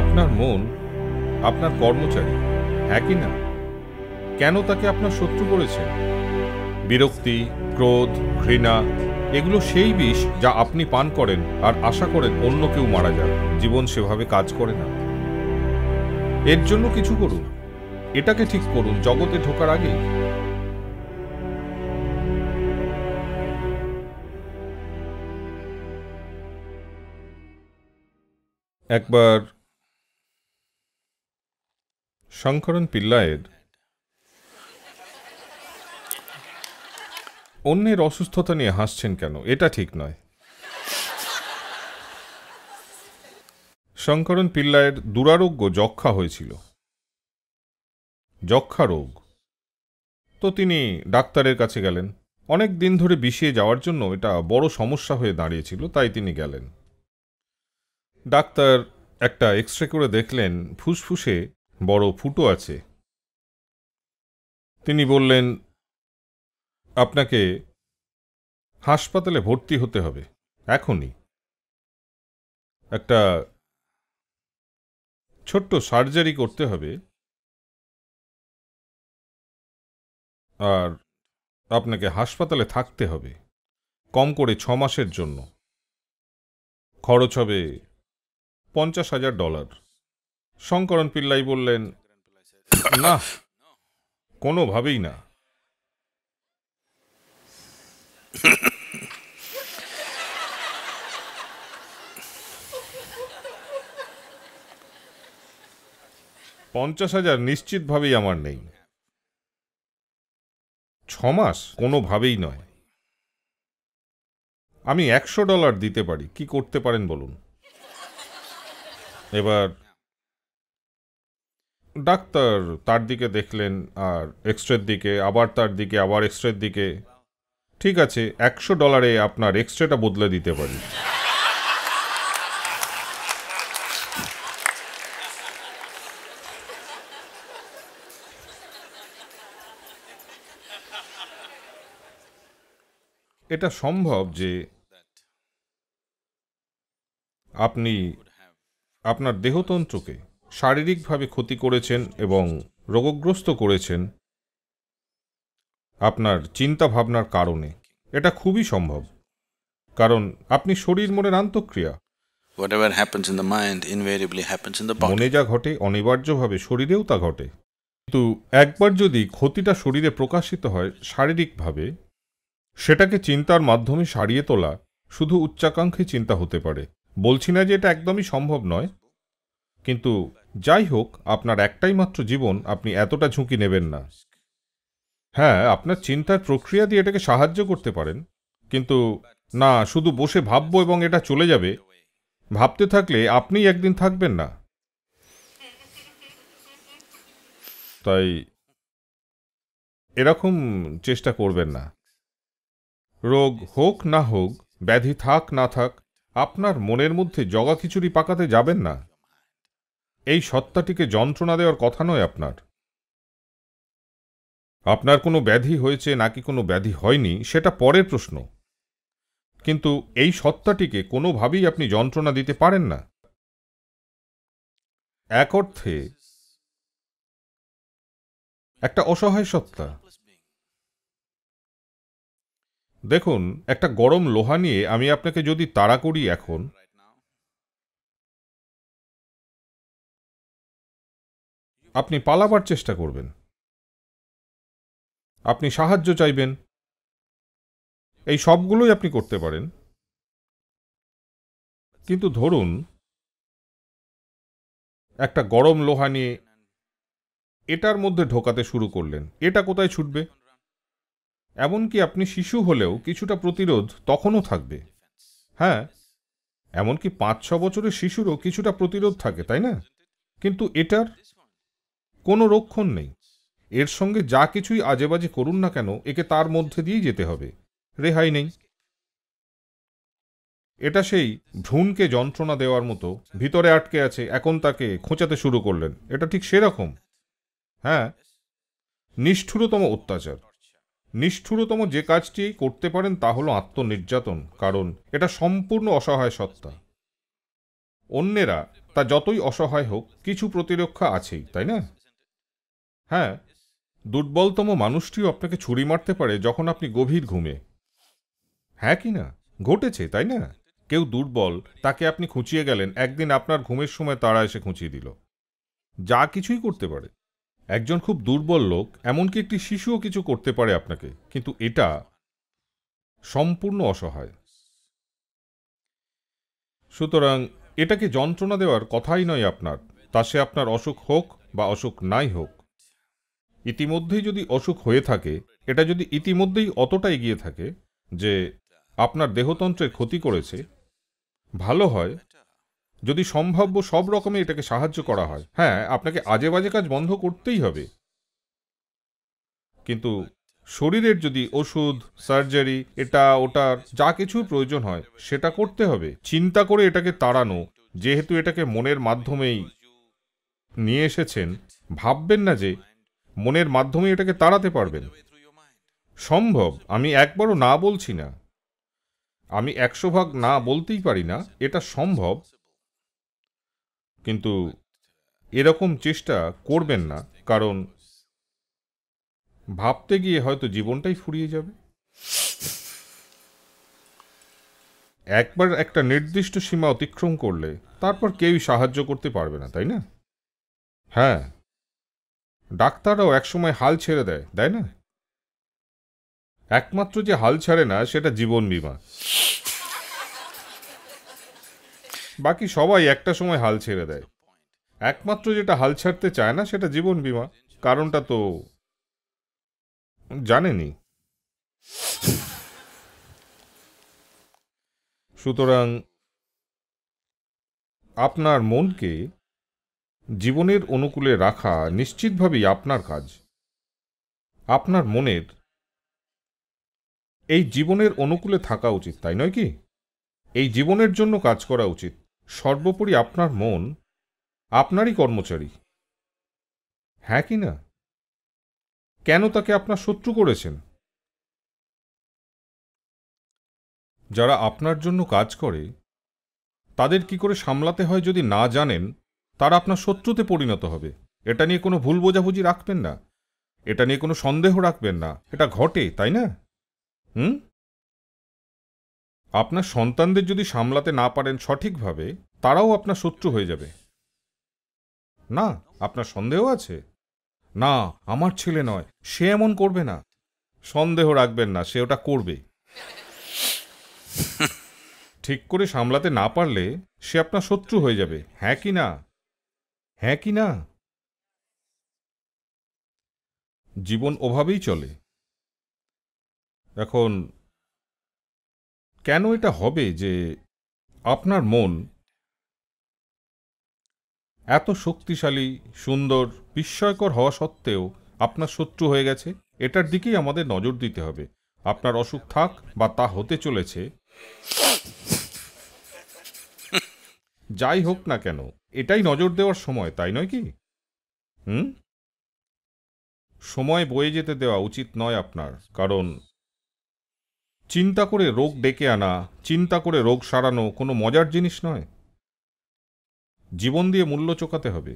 আপনার মন আপনার কর্মচারী হ্যাঁ কি না কেন তাকে আপনার শত্রু করেছেন বিরক্তি ক্রোধ ঘৃণা এগুলো সেই বিষ যা আপনি পান করেন আর আশা করেন অন্য কেউ মারা যাক জীবন সেভাবে কাজ করে না এর জন্য কিছু করুন এটাকে ঠিক করুন জগতে ঢোকার আগে একবার শঙ্করন পিল্লায়ের অন্যের অসুস্থতা নিয়ে হাসছেন কেন এটা ঠিক নয় শঙ্করন পিল্লায়ের দুরারোগ্য যক্ষা হয়েছিল যক্ষা রোগ তো তিনি ডাক্তারের কাছে গেলেন অনেক দিন ধরে বিষিয়ে যাওয়ার জন্য এটা বড় সমস্যা হয়ে দাঁড়িয়েছিল তাই তিনি গেলেন ডাক্তার একটা এক্স রে করে দেখলেন ফুসফুসে বড় ফুটো আছে তিনি বললেন আপনাকে হাসপাতালে ভর্তি হতে হবে এখনই একটা ছোট্ট সার্জারি করতে হবে আর আপনাকে হাসপাতালে থাকতে হবে কম করে ছ মাসের জন্য খরচ হবে পঞ্চাশ হাজার ডলার শঙ্করণ পিল্লাই বললেন না কোনোভাবেই না পঞ্চাশ হাজার নিশ্চিতভাবেই আমার নেই ছমাস কোনোভাবেই নয় আমি একশো ডলার দিতে পারি কি করতে পারেন বলুন এবার ডাক্তার তার দিকে দেখলেন আর এক্সরের দিকে আবার তার দিকে আবার রের দিকে ঠিক আছে একশো ডলারে আপনার এক্স রেটা বদলে দিতে পারি এটা সম্ভব যে আপনি আপনার দেহতন্ত্রকে শারীরিকভাবে ক্ষতি করেছেন এবং রোগগ্রস্ত করেছেন আপনার চিন্তা ভাবনার কারণে এটা খুবই সম্ভব কারণ আপনি শরীর মনের আন্তঃক্রিয়া Whatever happens in the mind invariably happens in the body. মনে যা ঘটে অনিবার্যভাবে শরীরেও তা ঘটে কিন্তু একবার যদি ক্ষতিটা শরীরে প্রকাশিত হয় শারীরিকভাবে সেটাকে চিন্তার মাধ্যমে সারিয়ে তোলা শুধু উচ্চাকাঙ্ক্ষী চিন্তা হতে পারে বলছি না যে এটা একদমই সম্ভব নয় কিন্তু যাই হোক আপনার একটাই মাত্র জীবন আপনি এতটা ঝুঁকি নেবেন না হ্যাঁ আপনার চিন্তার প্রক্রিয়া দিয়ে এটাকে সাহায্য করতে পারেন কিন্তু না শুধু বসে ভাববো এবং এটা চলে যাবে ভাবতে থাকলে আপনি একদিন থাকবেন না তাই এরকম চেষ্টা করবেন না রোগ হোক না হোক ব্যাধি থাক না থাক আপনার মনের মধ্যে জগা খিচুড়ি পাকাতে যাবেন না এই সত্তাটিকে যন্ত্রণা দেওয়ার কথা নয় আপনার আপনার কোনো ব্যাধি হয়েছে নাকি কোনো ব্যাধি হয়নি সেটা পরের প্রশ্ন কিন্তু এই সত্তাটিকে কোনোভাবেই আপনি যন্ত্রণা দিতে পারেন না এক অর্থে একটা অসহায় সত্তা দেখুন একটা গরম লোহা নিয়ে আমি আপনাকে যদি তাড়া করি এখন আপনি পালাবার চেষ্টা করবেন আপনি সাহায্য চাইবেন এই সবগুলোই আপনি করতে পারেন কিন্তু ধরুন একটা গরম লোহা নিয়ে এটার মধ্যে ঢোকাতে শুরু করলেন এটা কোথায় ছুটবে এমনকি আপনি শিশু হলেও কিছুটা প্রতিরোধ তখনও থাকবে হ্যাঁ এমনকি পাঁচ ছ বছরের শিশুরও কিছুটা প্রতিরোধ থাকে তাই না কিন্তু এটার কোনো রক্ষণ নেই এর সঙ্গে যা কিছুই আজেবাজে করুন না কেন একে তার মধ্যে দিয়েই যেতে হবে রেহাই নেই এটা সেই ভ্রূণকে যন্ত্রণা দেওয়ার মতো ভিতরে আটকে আছে এখন তাকে খোঁচাতে শুরু করলেন এটা ঠিক সেরকম হ্যাঁ নিষ্ঠুরতম অত্যাচার নিষ্ঠুরতম যে কাজটি করতে পারেন তা হলো আত্মনির্যাতন কারণ এটা সম্পূর্ণ অসহায় সত্তা অন্যেরা তা যতই অসহায় হোক কিছু প্রতিরক্ষা আছেই তাই না হ্যাঁ দুর্বলতম মানুষটিও আপনাকে ছুরি মারতে পারে যখন আপনি গভীর ঘুমে হ্যাঁ কি না ঘটেছে তাই না কেউ দুর্বল তাকে আপনি খুঁচিয়ে গেলেন একদিন আপনার ঘুমের সময় তারা এসে খুঁচিয়ে দিল যা কিছুই করতে পারে একজন খুব দুর্বল লোক এমনকি একটি শিশুও কিছু করতে পারে আপনাকে কিন্তু এটা সম্পূর্ণ অসহায় সুতরাং এটাকে যন্ত্রণা দেওয়ার কথাই নয় আপনার তা সে আপনার অসুখ হোক বা অসুখ নাই হোক ইতিমধ্যেই যদি অসুখ হয়ে থাকে এটা যদি ইতিমধ্যেই অতটা এগিয়ে থাকে যে আপনার দেহতন্ত্রের ক্ষতি করেছে ভালো হয় যদি সম্ভাব্য সব রকমে এটাকে সাহায্য করা হয় হ্যাঁ আপনাকে আজে বাজে কাজ বন্ধ করতেই হবে কিন্তু শরীরের যদি ওষুধ সার্জারি এটা ওটার যা কিছু প্রয়োজন হয় সেটা করতে হবে চিন্তা করে এটাকে তাড়ানো যেহেতু এটাকে মনের মাধ্যমেই নিয়ে এসেছেন ভাববেন না যে মনের মাধ্যমে এটাকে তাড়াতে পারবেন সম্ভব আমি একবারও না বলছি না আমি একশো ভাগ না বলতেই পারি না এটা সম্ভব কিন্তু এরকম চেষ্টা করবেন না কারণ ভাবতে গিয়ে হয়তো জীবনটাই ফুরিয়ে যাবে একবার একটা নির্দিষ্ট সীমা অতিক্রম করলে তারপর কেউই সাহায্য করতে পারবে না তাই না হ্যাঁ ডাক্তাররাও একসময় হাল ছেড়ে দেয় তাই না একমাত্র যে হাল ছাড়ে না সেটা জীবন বিমা বাকি সবাই একটা সময় হাল ছেড়ে দেয় একমাত্র যেটা হাল ছাড়তে চায় না সেটা জীবন বিমা কারণটা তো জানেনি সুতরাং আপনার মনকে জীবনের অনুকূলে রাখা নিশ্চিতভাবেই আপনার কাজ আপনার মনের এই জীবনের অনুকূলে থাকা উচিত তাই নয় কি এই জীবনের জন্য কাজ করা উচিত সর্বোপরি আপনার মন আপনারই কর্মচারী হ্যাঁ কি না কেন তাকে আপনার শত্রু করেছেন যারা আপনার জন্য কাজ করে তাদের কি করে সামলাতে হয় যদি না জানেন তারা আপনার শত্রুতে পরিণত হবে এটা নিয়ে কোনো ভুল বোঝাবুঝি রাখবেন না এটা নিয়ে কোনো সন্দেহ রাখবেন না এটা ঘটে তাই না হুম আপনার সন্তানদের যদি সামলাতে না পারেন সঠিকভাবে তারাও আপনার শত্রু হয়ে যাবে না আপনার সন্দেহ আছে না আমার ছেলে নয় সে এমন করবে না সন্দেহ রাখবেন না সে ওটা করবে ঠিক করে সামলাতে না পারলে সে আপনার শত্রু হয়ে যাবে হ্যাঁ কি না হ্যাঁ কি না জীবন ওভাবেই চলে এখন কেন এটা হবে যে আপনার মন এত শক্তিশালী সুন্দর বিস্ময়কর হওয়া সত্ত্বেও আপনার শত্রু হয়ে গেছে এটার দিকেই আমাদের নজর দিতে হবে আপনার অসুখ থাক বা তা হতে চলেছে যাই হোক না কেন এটাই নজর দেওয়ার সময় তাই নয় কি হুম সময় বয়ে যেতে দেওয়া উচিত নয় আপনার কারণ চিন্তা করে রোগ ডেকে আনা চিন্তা করে রোগ সারানো কোনো মজার জিনিস নয় জীবন দিয়ে মূল্য চোকাতে হবে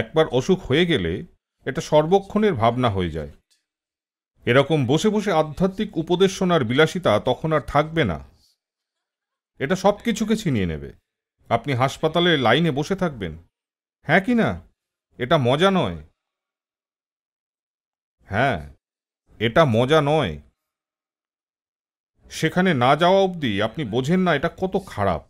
একবার অসুখ হয়ে গেলে এটা সর্বক্ষণের ভাবনা হয়ে যায় এরকম বসে বসে আধ্যাত্মিক উপদেশনার বিলাসিতা তখন আর থাকবে না এটা সব কিছুকে ছিনিয়ে নেবে আপনি হাসপাতালে লাইনে বসে থাকবেন হ্যাঁ কি না এটা মজা নয় হ্যাঁ এটা মজা নয় সেখানে না যাওয়া অবধি আপনি বোঝেন না এটা কত খারাপ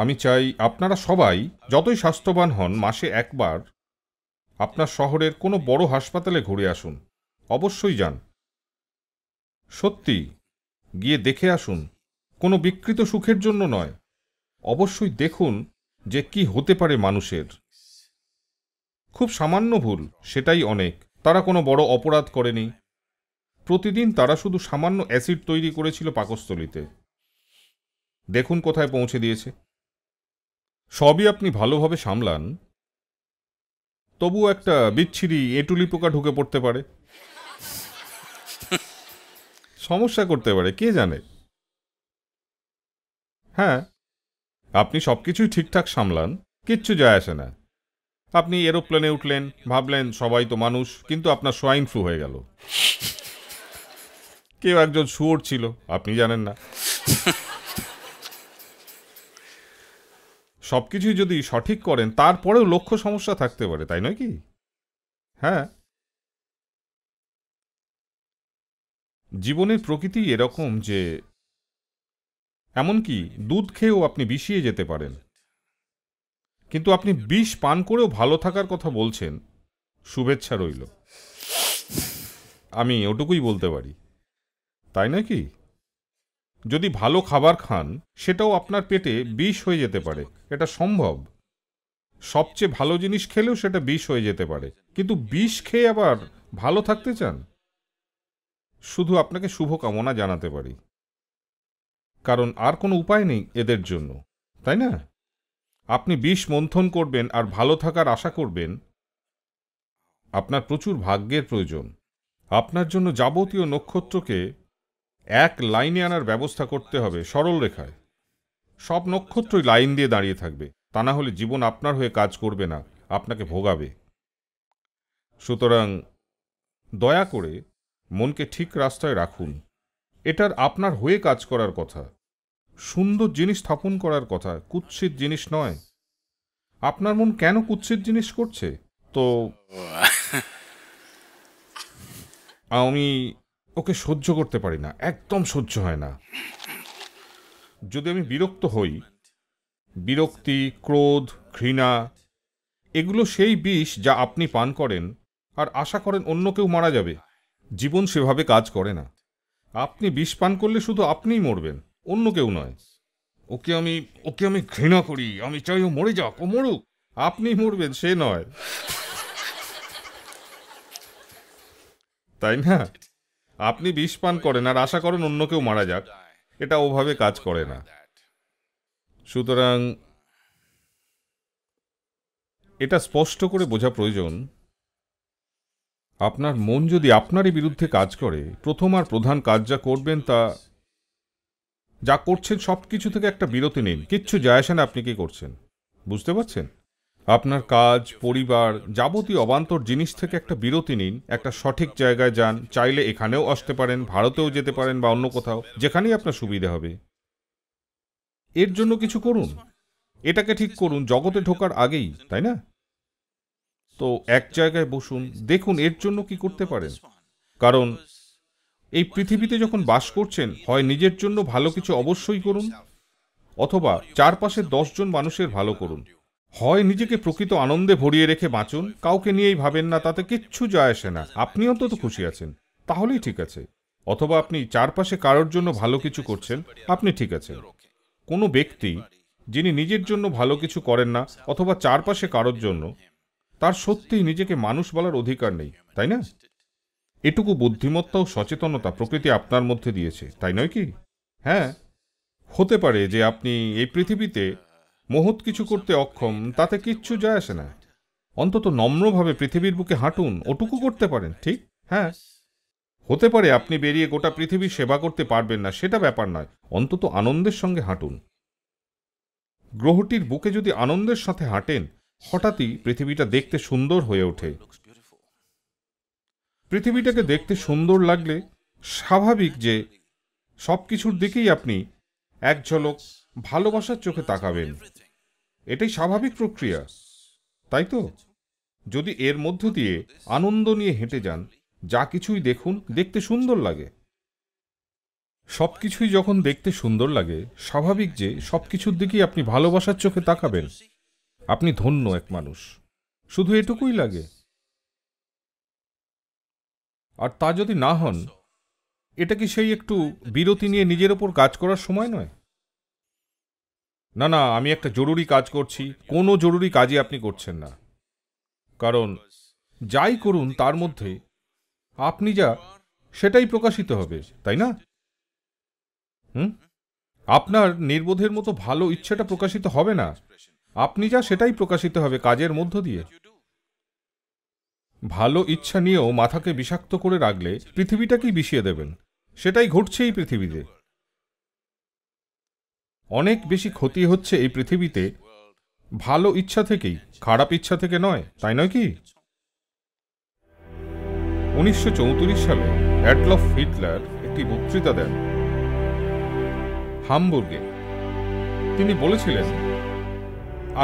আমি চাই আপনারা সবাই যতই স্বাস্থ্যবান হন মাসে একবার আপনার শহরের কোনো বড় হাসপাতালে ঘুরে আসুন অবশ্যই যান সত্যি গিয়ে দেখে আসুন কোনো বিকৃত সুখের জন্য নয় অবশ্যই দেখুন যে কি হতে পারে মানুষের খুব সামান্য ভুল সেটাই অনেক তারা কোনো বড় অপরাধ করেনি প্রতিদিন তারা শুধু সামান্য অ্যাসিড তৈরি করেছিল পাকস্থলিতে দেখুন কোথায় পৌঁছে দিয়েছে সবই আপনি ভালোভাবে সামলান তবুও একটা বিচ্ছিরি এটুলি পোকা ঢুকে পড়তে পারে সমস্যা করতে পারে কে জানে হ্যাঁ আপনি সব কিছুই ঠিকঠাক সামলান কিচ্ছু যায় আসে না আপনি এরোপ্লেনে উঠলেন ভাবলেন সবাই তো মানুষ কিন্তু আপনার সোয়াইন ফ্লু হয়ে গেল কেউ একজন শুয়োর ছিল আপনি জানেন না সব কিছুই যদি সঠিক করেন তারপরেও লক্ষ্য সমস্যা থাকতে পারে তাই নয় কি হ্যাঁ জীবনের প্রকৃতি এরকম যে এমনকি দুধ খেয়েও আপনি বিষিয়ে যেতে পারেন কিন্তু আপনি বিষ পান করেও ভালো থাকার কথা বলছেন শুভেচ্ছা রইল আমি ওটুকুই বলতে পারি তাই নাকি যদি ভালো খাবার খান সেটাও আপনার পেটে বিষ হয়ে যেতে পারে এটা সম্ভব সবচেয়ে ভালো জিনিস খেলেও সেটা বিষ হয়ে যেতে পারে কিন্তু বিষ খেয়ে আবার ভালো থাকতে চান শুধু আপনাকে শুভকামনা জানাতে পারি কারণ আর কোনো উপায় নেই এদের জন্য তাই না আপনি বিষ মন্থন করবেন আর ভালো থাকার আশা করবেন আপনার প্রচুর ভাগ্যের প্রয়োজন আপনার জন্য যাবতীয় নক্ষত্রকে এক লাইনে আনার ব্যবস্থা করতে হবে সরল রেখায় সব নক্ষত্রই লাইন দিয়ে দাঁড়িয়ে থাকবে তা না হলে জীবন আপনার হয়ে কাজ করবে না আপনাকে ভোগাবে সুতরাং দয়া করে মনকে ঠিক রাস্তায় রাখুন এটার আপনার হয়ে কাজ করার কথা সুন্দর জিনিস স্থাপন করার কথা কুৎসিত জিনিস নয় আপনার মন কেন কুৎসিত জিনিস করছে তো আমি ওকে সহ্য করতে পারি না একদম সহ্য হয় না যদি আমি বিরক্ত হই বিরক্তি ক্রোধ ঘৃণা এগুলো সেই বিষ যা আপনি পান করেন আর আশা করেন অন্য কেউ মারা যাবে জীবন সেভাবে কাজ করে না আপনি বিষ পান করলে শুধু আপনিই মরবেন অন্য কেউ নয় ওকে আমি ওকে আমি ঘৃণা করি আমি চাই ও মরে যাক ও মরুক আপনি মরবেন সে নয় তাই না আপনি বিষ পান করেন আর আশা করেন অন্য কেউ মারা যাক এটা ওভাবে কাজ করে না সুতরাং এটা স্পষ্ট করে বোঝা প্রয়োজন আপনার মন যদি আপনারই বিরুদ্ধে কাজ করে প্রথম আর প্রধান কাজ যা করবেন তা যা করছেন সব কিছু থেকে একটা বিরতি নিন কিচ্ছু যায় আসেন আপনি কি করছেন বুঝতে পারছেন আপনার কাজ পরিবার যাবতীয় অবান্তর জিনিস থেকে একটা বিরতি নিন একটা সঠিক জায়গায় যান চাইলে এখানেও আসতে পারেন ভারতেও যেতে পারেন বা অন্য কোথাও যেখানেই আপনার সুবিধে হবে এর জন্য কিছু করুন এটাকে ঠিক করুন জগতে ঢোকার আগেই তাই না তো এক জায়গায় বসুন দেখুন এর জন্য কি করতে পারেন কারণ এই পৃথিবীতে যখন বাস করছেন হয় নিজের জন্য ভালো কিছু অবশ্যই করুন অথবা চারপাশে দশজন মানুষের ভালো করুন হয় নিজেকে প্রকৃত আনন্দে ভরিয়ে রেখে বাঁচুন কাউকে নিয়েই ভাবেন না তাতে কিচ্ছু যায় আসে না আপনি অন্তত খুশি আছেন তাহলেই ঠিক আছে অথবা আপনি চারপাশে কারোর জন্য ভালো কিছু করছেন আপনি ঠিক আছেন কোনো ব্যক্তি যিনি নিজের জন্য ভালো কিছু করেন না অথবা চারপাশে কারোর জন্য তার সত্যিই নিজেকে মানুষ বলার অধিকার নেই তাই না এটুকু বুদ্ধিমত্তা ও সচেতনতা প্রকৃতি আপনার মধ্যে দিয়েছে তাই নয় কি হ্যাঁ হতে পারে যে আপনি এই পৃথিবীতে মহৎ কিছু করতে অক্ষম তাতে কিচ্ছু যায় আসে না অন্তত নম্রভাবে পৃথিবীর বুকে হাঁটুন ওটুকু করতে পারেন ঠিক হ্যাঁ হতে পারে আপনি বেরিয়ে গোটা পৃথিবীর সেবা করতে পারবেন না সেটা ব্যাপার নয় অন্তত আনন্দের সঙ্গে হাঁটুন গ্রহটির বুকে যদি আনন্দের সাথে হাঁটেন হঠাৎই পৃথিবীটা দেখতে সুন্দর হয়ে ওঠে পৃথিবীটাকে দেখতে সুন্দর লাগলে স্বাভাবিক যে সব কিছুর দিকেই আপনি এক ঝলক ভালোবাসার চোখে তাকাবেন এটাই স্বাভাবিক প্রক্রিয়া তাই তো যদি এর মধ্য দিয়ে আনন্দ নিয়ে হেঁটে যান যা কিছুই দেখুন দেখতে সুন্দর লাগে সব কিছুই যখন দেখতে সুন্দর লাগে স্বাভাবিক যে সব কিছুর দিকেই আপনি ভালোবাসার চোখে তাকাবেন আপনি ধন্য এক মানুষ শুধু এটুকুই লাগে আর তা যদি না হন এটা কি সেই একটু বিরতি নিয়ে নিজের ওপর কাজ করার সময় নয় না না আমি একটা জরুরি কাজ করছি কোনো জরুরি কাজই আপনি করছেন না কারণ যাই করুন তার মধ্যে আপনি যা সেটাই প্রকাশিত হবে তাই না হুম আপনার নির্বোধের মতো ভালো ইচ্ছেটা প্রকাশিত হবে না আপনি যা সেটাই প্রকাশিত হবে কাজের মধ্য দিয়ে ভালো ইচ্ছা নিয়েও মাথাকে বিষাক্ত করে রাখলে পৃথিবীটাকেই বিষিয়ে দেবেন সেটাই ঘটছেই পৃথিবীতে অনেক বেশি ক্ষতি হচ্ছে এই পৃথিবীতে ভালো ইচ্ছা থেকেই খারাপ ইচ্ছা থেকে নয় তাই নয় কি উনিশশো সালে অ্যাডলফ হিটলার একটি বক্তৃতা দেন হামবুর্গে তিনি বলেছিলেন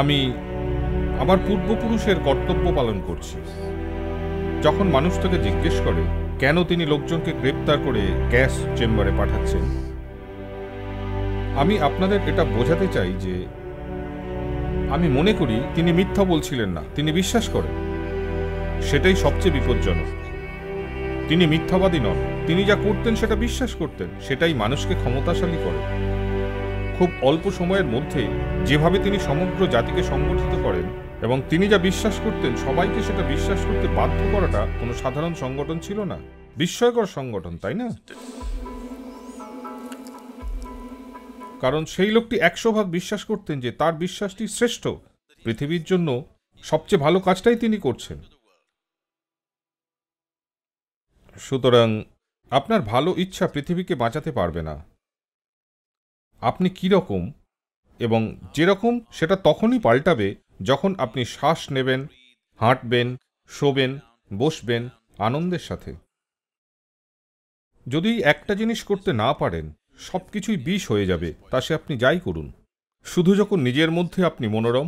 আমি আমার পূর্বপুরুষের কর্তব্য পালন করছি যখন মানুষ তাকে জিজ্ঞেস করে কেন তিনি লোকজনকে গ্রেপ্তার করে গ্যাস চেম্বারে পাঠাচ্ছেন আমি আপনাদের এটা বোঝাতে চাই যে আমি মনে করি তিনি মিথ্যা বলছিলেন না তিনি বিশ্বাস করেন সেটাই সবচেয়ে বিপজ্জনক তিনি মিথ্যাবাদী নন তিনি যা করতেন সেটা বিশ্বাস করতেন সেটাই মানুষকে ক্ষমতাশালী করে খুব অল্প সময়ের মধ্যে যেভাবে তিনি সমগ্র জাতিকে সংগঠিত করেন এবং তিনি যা বিশ্বাস করতেন সবাইকে সেটা বিশ্বাস করতে বাধ্য করাটা কোনো সাধারণ সংগঠন ছিল না বিস্ময়কর সংগঠন তাই না কারণ সেই লোকটি একশো ভাগ বিশ্বাস করতেন যে তার বিশ্বাসটি শ্রেষ্ঠ পৃথিবীর জন্য সবচেয়ে ভালো কাজটাই তিনি করছেন সুতরাং আপনার ভালো ইচ্ছা পৃথিবীকে বাঁচাতে পারবে না আপনি কীরকম এবং যেরকম সেটা তখনই পাল্টাবে যখন আপনি শ্বাস নেবেন হাঁটবেন শোবেন বসবেন আনন্দের সাথে যদি একটা জিনিস করতে না পারেন সব কিছুই বিষ হয়ে যাবে তা সে আপনি যাই করুন শুধু যখন নিজের মধ্যে আপনি মনোরম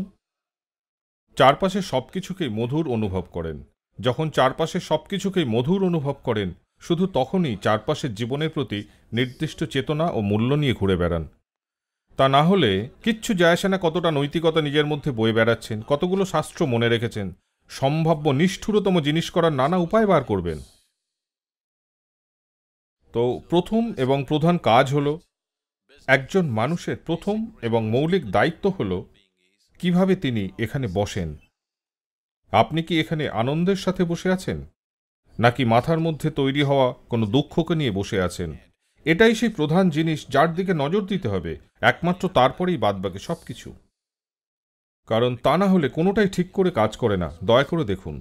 চারপাশে সব কিছুকেই মধুর অনুভব করেন যখন চারপাশে সব কিছুকেই মধুর অনুভব করেন শুধু তখনই চারপাশের জীবনের প্রতি নির্দিষ্ট চেতনা ও মূল্য নিয়ে ঘুরে বেড়ান তা না হলে কিচ্ছু যায় না কতটা নৈতিকতা নিজের মধ্যে বয়ে বেড়াচ্ছেন কতগুলো শাস্ত্র মনে রেখেছেন সম্ভাব্য নিষ্ঠুরতম জিনিস করার নানা উপায় বার করবেন তো প্রথম এবং প্রধান কাজ হল একজন মানুষের প্রথম এবং মৌলিক দায়িত্ব হল কিভাবে তিনি এখানে বসেন আপনি কি এখানে আনন্দের সাথে বসে আছেন নাকি মাথার মধ্যে তৈরি হওয়া কোনো দুঃখকে নিয়ে বসে আছেন এটাই সেই প্রধান জিনিস যার দিকে নজর দিতে হবে একমাত্র তারপরেই বাদবাকি সব কিছু কারণ তা না হলে কোনোটাই ঠিক করে কাজ করে না দয়া করে দেখুন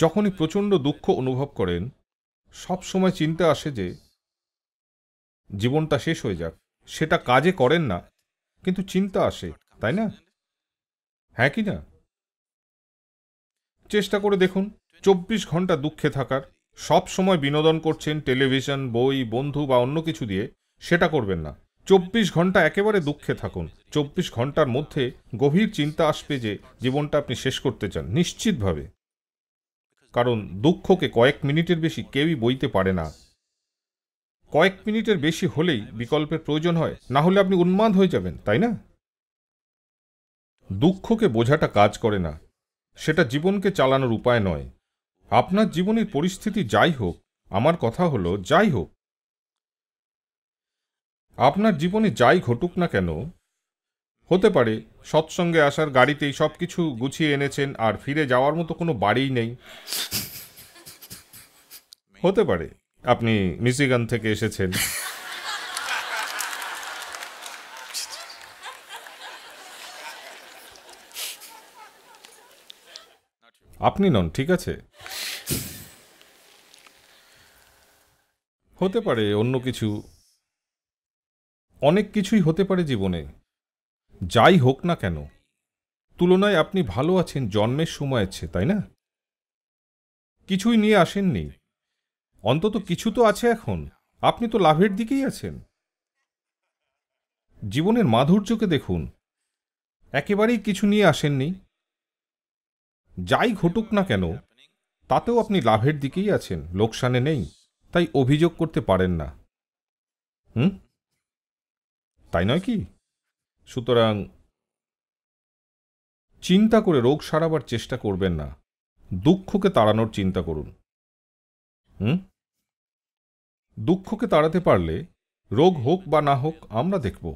যখনই প্রচণ্ড দুঃখ অনুভব করেন সব সময় চিন্তা আসে যে জীবনটা শেষ হয়ে যাক সেটা কাজে করেন না কিন্তু চিন্তা আসে তাই না হ্যাঁ কি না চেষ্টা করে দেখুন চব্বিশ ঘন্টা দুঃখে থাকার সব সময় বিনোদন করছেন টেলিভিশন বই বন্ধু বা অন্য কিছু দিয়ে সেটা করবেন না চব্বিশ ঘন্টা একেবারে দুঃখে থাকুন চব্বিশ ঘন্টার মধ্যে গভীর চিন্তা আসবে যে জীবনটা আপনি শেষ করতে চান নিশ্চিতভাবে কারণ দুঃখকে কয়েক মিনিটের বেশি কেউই বইতে পারে না কয়েক মিনিটের বেশি হলেই বিকল্পের প্রয়োজন হয় না হলে আপনি উন্মাদ হয়ে যাবেন তাই না দুঃখকে বোঝাটা কাজ করে না সেটা জীবনকে চালানোর উপায় নয় আপনার জীবনের পরিস্থিতি যাই হোক আমার কথা হলো যাই হোক আপনার জীবনে যাই ঘটুক না কেন হতে পারে সৎসঙ্গে আসার গাড়িতেই সব কিছু গুছিয়ে এনেছেন আর ফিরে যাওয়ার মতো কোনো বাড়িই নেই হতে পারে আপনি মিসিগান থেকে এসেছেন আপনি নন ঠিক আছে হতে পারে অন্য কিছু অনেক কিছুই হতে পারে জীবনে যাই হোক না কেন তুলনায় আপনি ভালো আছেন জন্মের সময় আছে তাই না কিছুই নিয়ে আসেননি অন্তত কিছু তো আছে এখন আপনি তো লাভের দিকেই আছেন জীবনের মাধুর্যকে দেখুন একেবারেই কিছু নিয়ে আসেননি যাই ঘটুক না কেন তাতেও আপনি লাভের দিকেই আছেন লোকসানে নেই তাই অভিযোগ করতে পারেন না হুম তাই নয় কি সুতরাং চিন্তা করে রোগ সারাবার চেষ্টা করবেন না দুঃখকে তাড়ানোর চিন্তা করুন হুম দুঃখকে তাড়াতে পারলে রোগ হোক বা না হোক আমরা দেখব